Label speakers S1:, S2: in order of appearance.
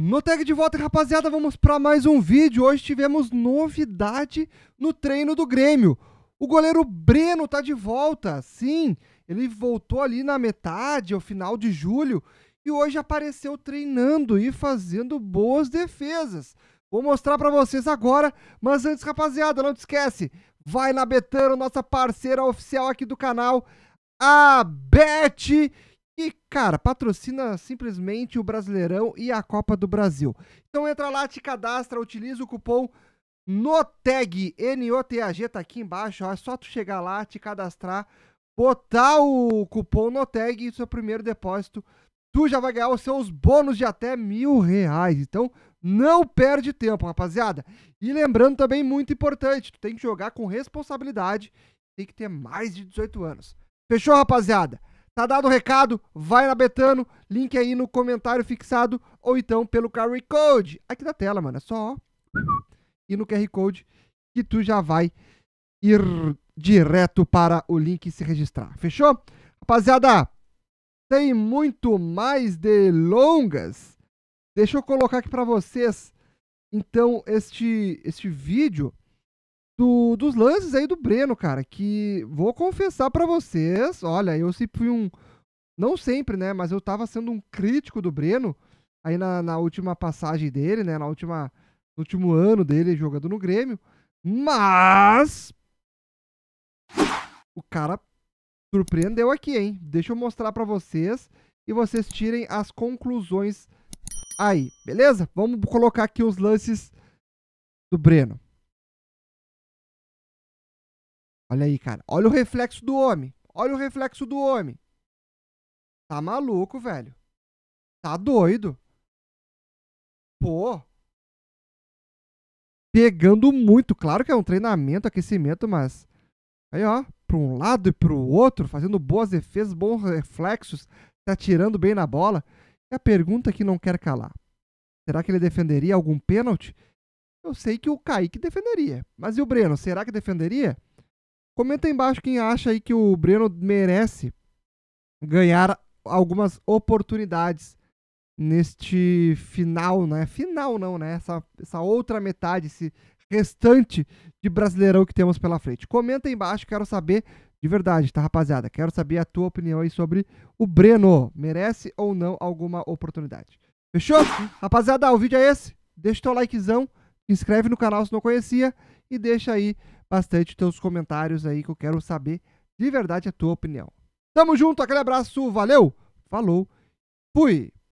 S1: No tag de volta, rapaziada, vamos para mais um vídeo. Hoje tivemos novidade no treino do Grêmio. O goleiro Breno tá de volta. Sim, ele voltou ali na metade, ao final de julho, e hoje apareceu treinando e fazendo boas defesas. Vou mostrar para vocês agora, mas antes, rapaziada, não te esquece, vai na Betano, nossa parceira oficial aqui do canal, a Bet e, cara, patrocina simplesmente o Brasileirão e a Copa do Brasil. Então entra lá, te cadastra, utiliza o cupom NOTEG, N-O-T-A-G, tá aqui embaixo, ó. é só tu chegar lá, te cadastrar, botar o cupom NOTEG e seu primeiro depósito, tu já vai ganhar os seus bônus de até mil reais. Então, não perde tempo, rapaziada. E lembrando também, muito importante, tu tem que jogar com responsabilidade, tem que ter mais de 18 anos. Fechou, rapaziada? Tá dado o recado? Vai na Betano, link aí no comentário fixado ou então pelo QR Code aqui da tela, mano. É só ir e no QR Code que tu já vai ir direto para o link e se registrar. Fechou? Rapaziada, sem muito mais delongas, deixa eu colocar aqui para vocês então este este vídeo do, dos lances aí do Breno, cara, que vou confessar para vocês, olha, eu sempre fui um, não sempre, né, mas eu tava sendo um crítico do Breno aí na, na última passagem dele, né, na última, no último ano dele jogando no Grêmio, mas o cara surpreendeu aqui, hein? Deixa eu mostrar para vocês e vocês tirem as conclusões aí, beleza? Vamos colocar aqui os lances do Breno.
S2: Olha aí, cara. Olha o reflexo do homem. Olha o reflexo do homem. Tá maluco, velho. Tá doido. Pô. Pegando
S1: muito. Claro que é um treinamento, aquecimento, mas. Aí, ó. Pra um lado e pro outro, fazendo boas defesas, bons reflexos. Tá tirando bem na bola. E a pergunta que não quer calar: será que ele defenderia algum pênalti? Eu sei que o Kaique defenderia. Mas e o Breno? Será que defenderia? Comenta aí embaixo quem acha aí que o Breno merece ganhar algumas oportunidades neste final, né? Final não, né? Essa, essa outra metade, esse restante de Brasileirão que temos pela frente. Comenta aí embaixo, quero saber de verdade, tá, rapaziada? Quero saber a tua opinião aí sobre o Breno. Merece ou não alguma oportunidade? Fechou? Rapaziada, o vídeo é esse. Deixa o teu likezão, se inscreve no canal se não conhecia e deixa aí bastante teus comentários aí que eu quero saber de verdade a tua opinião. Tamo junto, aquele abraço, valeu, falou, fui!